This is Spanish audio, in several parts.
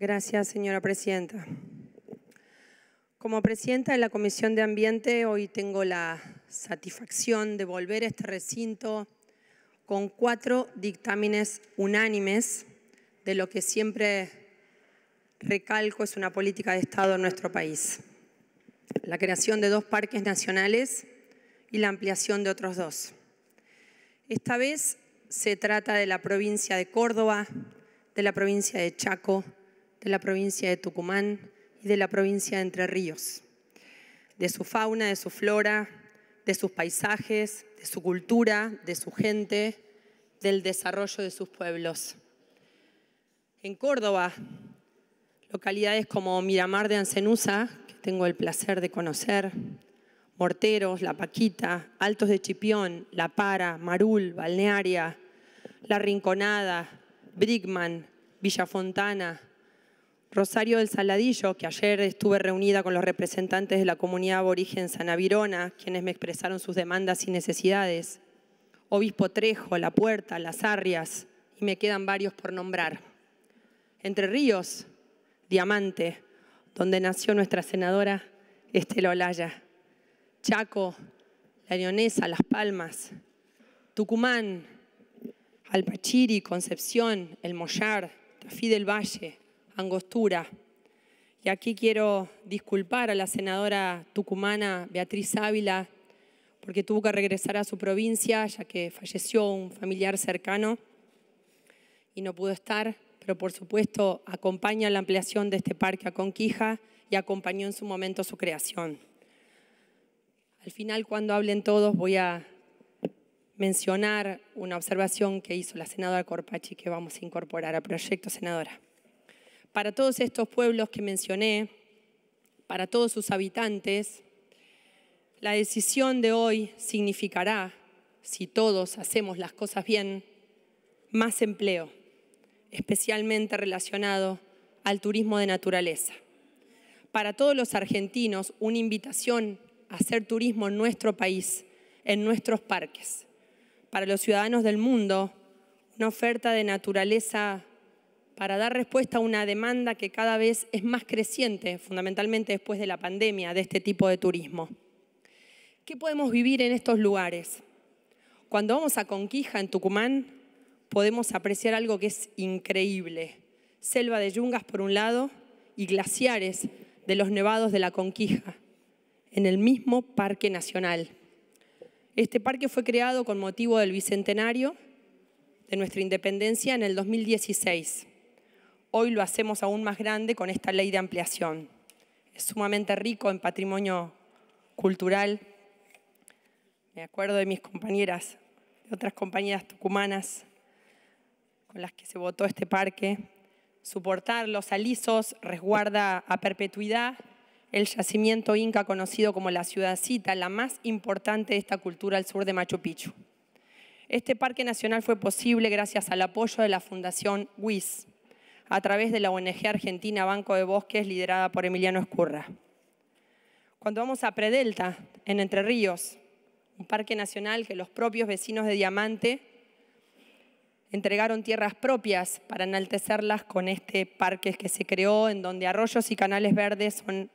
Gracias, señora presidenta. Como presidenta de la Comisión de Ambiente, hoy tengo la satisfacción de volver a este recinto con cuatro dictámenes unánimes de lo que siempre recalco es una política de Estado en nuestro país. La creación de dos parques nacionales y la ampliación de otros dos. Esta vez se trata de la provincia de Córdoba, de la provincia de Chaco de la provincia de Tucumán y de la provincia de Entre Ríos, de su fauna, de su flora, de sus paisajes, de su cultura, de su gente, del desarrollo de sus pueblos. En Córdoba, localidades como Miramar de Ancenusa, que tengo el placer de conocer, Morteros, La Paquita, Altos de Chipión, La Para, Marul, Balnearia, La Rinconada, Brigman, Villafontana, Rosario del Saladillo, que ayer estuve reunida con los representantes de la comunidad aborigen Sanavirona, quienes me expresaron sus demandas y necesidades. Obispo Trejo, La Puerta, Las Arrias, y me quedan varios por nombrar. Entre Ríos, Diamante, donde nació nuestra senadora Estela Olaya. Chaco, La Leonesa, Las Palmas. Tucumán, Alpachiri, Concepción, El Mollar, Tafí del Valle, angostura. Y aquí quiero disculpar a la senadora tucumana Beatriz Ávila, porque tuvo que regresar a su provincia, ya que falleció un familiar cercano y no pudo estar, pero por supuesto acompaña la ampliación de este parque a Conquija y acompañó en su momento su creación. Al final, cuando hablen todos, voy a mencionar una observación que hizo la senadora Corpachi que vamos a incorporar al proyecto, senadora para todos estos pueblos que mencioné, para todos sus habitantes, la decisión de hoy significará, si todos hacemos las cosas bien, más empleo, especialmente relacionado al turismo de naturaleza. Para todos los argentinos, una invitación a hacer turismo en nuestro país, en nuestros parques. Para los ciudadanos del mundo, una oferta de naturaleza para dar respuesta a una demanda que cada vez es más creciente, fundamentalmente después de la pandemia, de este tipo de turismo. ¿Qué podemos vivir en estos lugares? Cuando vamos a Conquija, en Tucumán, podemos apreciar algo que es increíble. Selva de yungas por un lado y glaciares de los nevados de la Conquija, en el mismo Parque Nacional. Este parque fue creado con motivo del Bicentenario de nuestra independencia en el 2016 hoy lo hacemos aún más grande con esta ley de ampliación. Es sumamente rico en patrimonio cultural. Me acuerdo de mis compañeras, de otras compañeras tucumanas con las que se votó este parque. Suportar los alisos resguarda a perpetuidad el yacimiento inca conocido como la ciudadcita, la más importante de esta cultura al sur de Machu Picchu. Este parque nacional fue posible gracias al apoyo de la Fundación WIS, a través de la ONG argentina Banco de Bosques, liderada por Emiliano Escurra. Cuando vamos a Predelta, en Entre Ríos, un parque nacional que los propios vecinos de Diamante entregaron tierras propias para enaltecerlas con este parque que se creó, en donde arroyos y canales verdes son,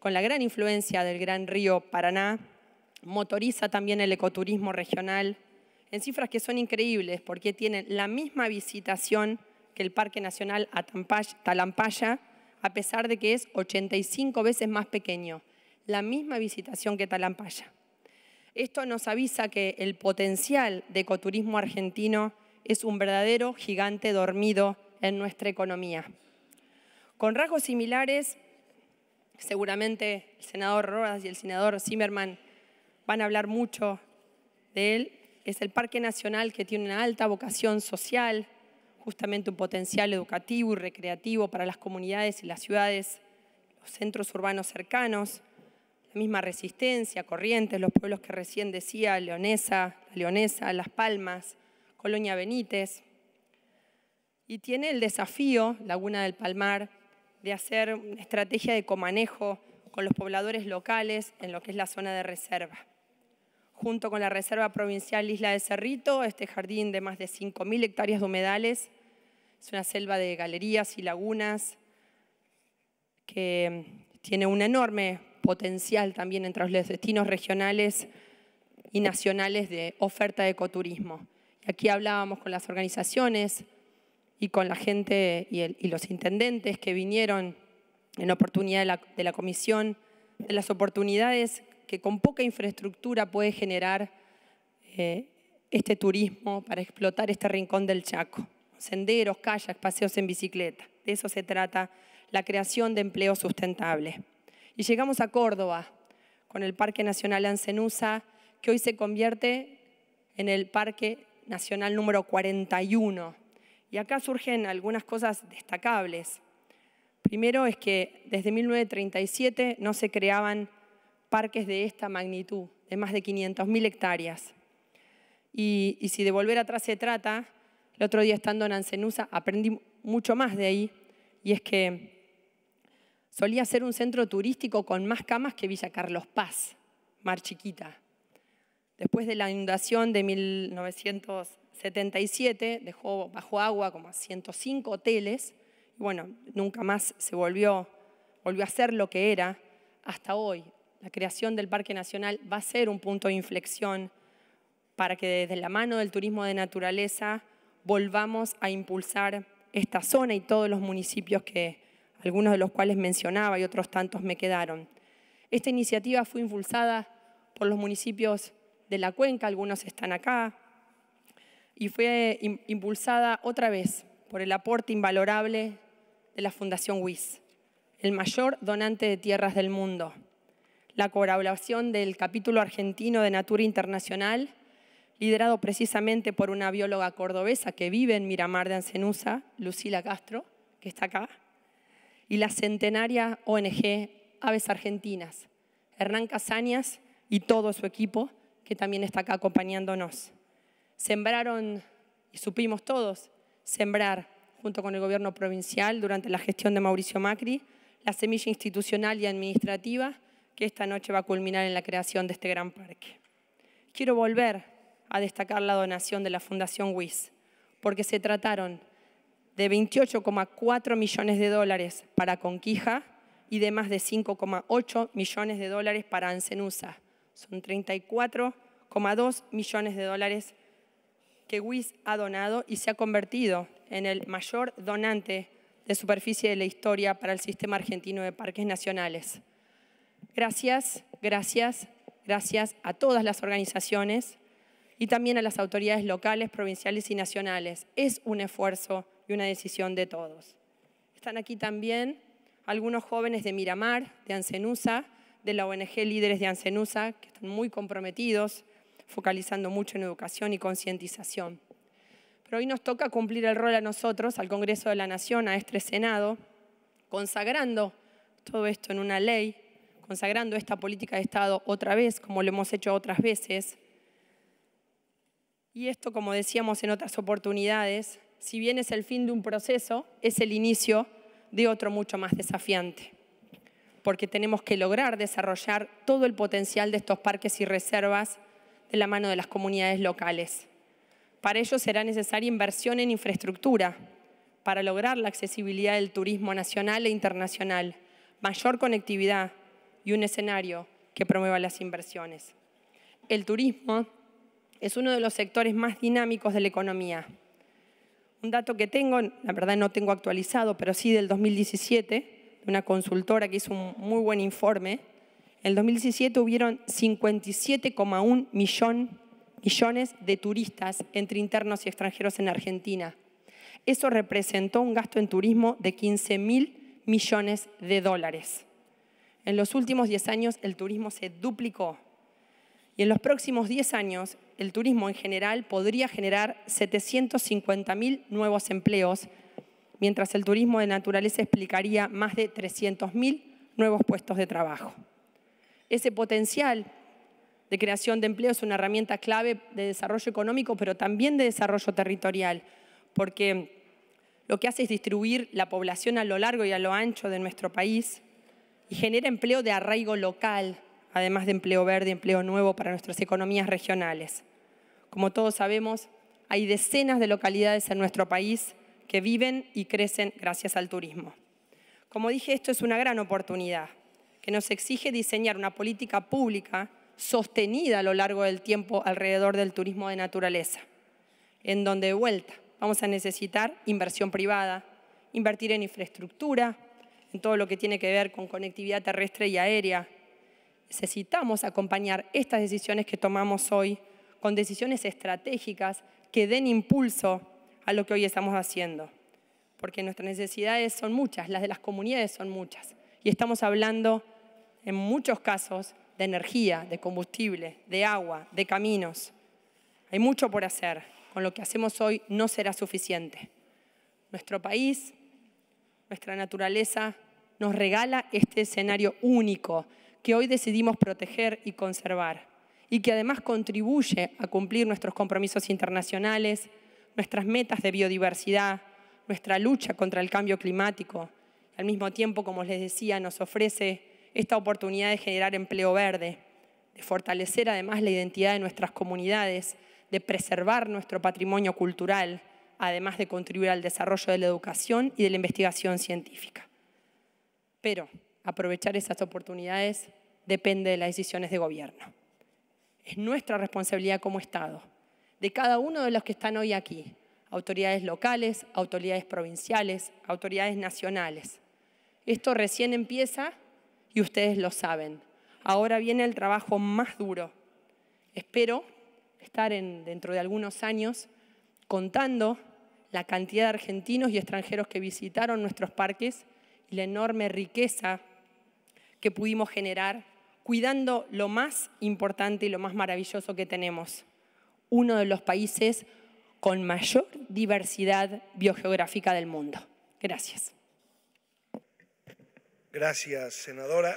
con la gran influencia del gran río Paraná, motoriza también el ecoturismo regional, en cifras que son increíbles porque tienen la misma visitación que el Parque Nacional Talampaya, a pesar de que es 85 veces más pequeño, la misma visitación que Talampaya. Esto nos avisa que el potencial de ecoturismo argentino es un verdadero gigante dormido en nuestra economía. Con rasgos similares, seguramente el senador Rodas y el senador Zimmerman van a hablar mucho de él, es el Parque Nacional que tiene una alta vocación social, justamente un potencial educativo y recreativo para las comunidades y las ciudades, los centros urbanos cercanos, la misma resistencia, Corrientes, los pueblos que recién decía, Leonesa, Leonesa, Las Palmas, Colonia Benítez. Y tiene el desafío, Laguna del Palmar, de hacer una estrategia de comanejo con los pobladores locales en lo que es la zona de reserva junto con la Reserva Provincial Isla de Cerrito, este jardín de más de 5.000 hectáreas de humedales. Es una selva de galerías y lagunas que tiene un enorme potencial también entre los destinos regionales y nacionales de oferta de ecoturismo. Y aquí hablábamos con las organizaciones y con la gente y, los intendentes que vinieron en oportunidad de la, de la comisión, de las oportunidades que con poca infraestructura puede generar eh, este turismo para explotar este rincón del Chaco. Senderos, calles, paseos en bicicleta. De eso se trata la creación de empleo sustentable. Y llegamos a Córdoba con el Parque Nacional Ancenusa, que hoy se convierte en el Parque Nacional número 41. Y acá surgen algunas cosas destacables. Primero es que desde 1937 no se creaban parques de esta magnitud, de más de 500.000 hectáreas. Y, si de volver atrás se trata, el otro día estando en Ancenusa aprendí mucho más de ahí, y es que solía ser un centro turístico con más camas que Villa Carlos Paz, Mar Chiquita. Después de la inundación de 1977, dejó bajo agua como 105 hoteles, y bueno, nunca más se volvió, volvió a ser lo que era hasta hoy, la creación del Parque Nacional va a ser un punto de inflexión para que desde la mano del turismo de naturaleza volvamos a impulsar esta zona y todos los municipios que algunos de los cuales mencionaba y otros tantos me quedaron. Esta iniciativa fue impulsada por los municipios de la cuenca, algunos están acá, y fue impulsada otra vez por el aporte invalorable de la Fundación WIS, el mayor donante de tierras del mundo la colaboración del capítulo argentino de Natura Internacional, liderado precisamente por una bióloga cordobesa que vive en Miramar de Ancenusa, Lucila Castro, que está acá, y la centenaria ONG Aves Argentinas, Hernán Casañas y todo su equipo, que también está acá acompañándonos. Sembraron, y supimos todos, sembrar junto con el gobierno provincial durante la gestión de Mauricio Macri, la semilla institucional y administrativa que esta noche va a culminar en la creación de este gran parque. Quiero volver a destacar la donación de la Fundación WIS, porque se trataron de 28,4 millones de dólares para Conquija y de más de 5,8 millones de dólares para Ancenusa. Son 34,2 millones de dólares que WIS ha donado y se ha convertido en el mayor donante de superficie de la historia para el sistema argentino de parques nacionales. Gracias, gracias, gracias a todas las organizaciones y también a las autoridades locales, provinciales y nacionales. Es un esfuerzo y una decisión de todos. Están aquí también algunos jóvenes de Miramar, de Ancenusa, de la ONG Líderes de Ancenusa, que están muy comprometidos, focalizando mucho en educación y concientización. Pero hoy nos toca cumplir el rol a nosotros, al Congreso de la Nación, a este Senado, consagrando todo esto en una ley consagrando esta política de Estado otra vez, como lo hemos hecho otras veces. Y esto, como decíamos en otras oportunidades, si bien es el fin de un proceso, es el inicio de otro mucho más desafiante, porque tenemos que lograr desarrollar todo el potencial de estos parques y reservas de la mano de las comunidades locales. Para ello será necesaria inversión en infraestructura, para lograr la accesibilidad del turismo nacional e internacional, mayor conectividad, y un escenario que promueva las inversiones. El turismo es uno de los sectores más dinámicos de la economía. Un dato que tengo, la verdad no tengo actualizado, pero sí del 2017, de una consultora que hizo un muy buen informe, en el 2017 hubieron 57,1 millones de turistas entre internos y extranjeros en Argentina. Eso representó un gasto en turismo de 15 mil millones de dólares. En los últimos 10 años el turismo se duplicó y en los próximos 10 años el turismo en general podría generar 750.000 nuevos empleos, mientras el turismo de naturaleza explicaría más de 300.000 nuevos puestos de trabajo. Ese potencial de creación de empleo es una herramienta clave de desarrollo económico, pero también de desarrollo territorial, porque lo que hace es distribuir la población a lo largo y a lo ancho de nuestro país, y genera empleo de arraigo local, además de empleo verde, empleo nuevo para nuestras economías regionales. Como todos sabemos, hay decenas de localidades en nuestro país que viven y crecen gracias al turismo. Como dije, esto es una gran oportunidad que nos exige diseñar una política pública sostenida a lo largo del tiempo alrededor del turismo de naturaleza, en donde de vuelta vamos a necesitar inversión privada, invertir en infraestructura, en todo lo que tiene que ver con conectividad terrestre y aérea. Necesitamos acompañar estas decisiones que tomamos hoy con decisiones estratégicas que den impulso a lo que hoy estamos haciendo. Porque nuestras necesidades son muchas, las de las comunidades son muchas. Y estamos hablando, en muchos casos, de energía, de combustible, de agua, de caminos. Hay mucho por hacer. Con lo que hacemos hoy no será suficiente. Nuestro país nuestra naturaleza nos regala este escenario único que hoy decidimos proteger y conservar y que además contribuye a cumplir nuestros compromisos internacionales, nuestras metas de biodiversidad, nuestra lucha contra el cambio climático. Al mismo tiempo, como les decía, nos ofrece esta oportunidad de generar empleo verde, de fortalecer además la identidad de nuestras comunidades, de preservar nuestro patrimonio cultural, además de contribuir al desarrollo de la educación y de la investigación científica. Pero aprovechar esas oportunidades depende de las decisiones de gobierno. Es nuestra responsabilidad como Estado, de cada uno de los que están hoy aquí, autoridades locales, autoridades provinciales, autoridades nacionales. Esto recién empieza y ustedes lo saben. Ahora viene el trabajo más duro. Espero estar en, dentro de algunos años contando la cantidad de argentinos y extranjeros que visitaron nuestros parques y la enorme riqueza que pudimos generar cuidando lo más importante y lo más maravilloso que tenemos, uno de los países con mayor diversidad biogeográfica del mundo. Gracias. Gracias, senadora.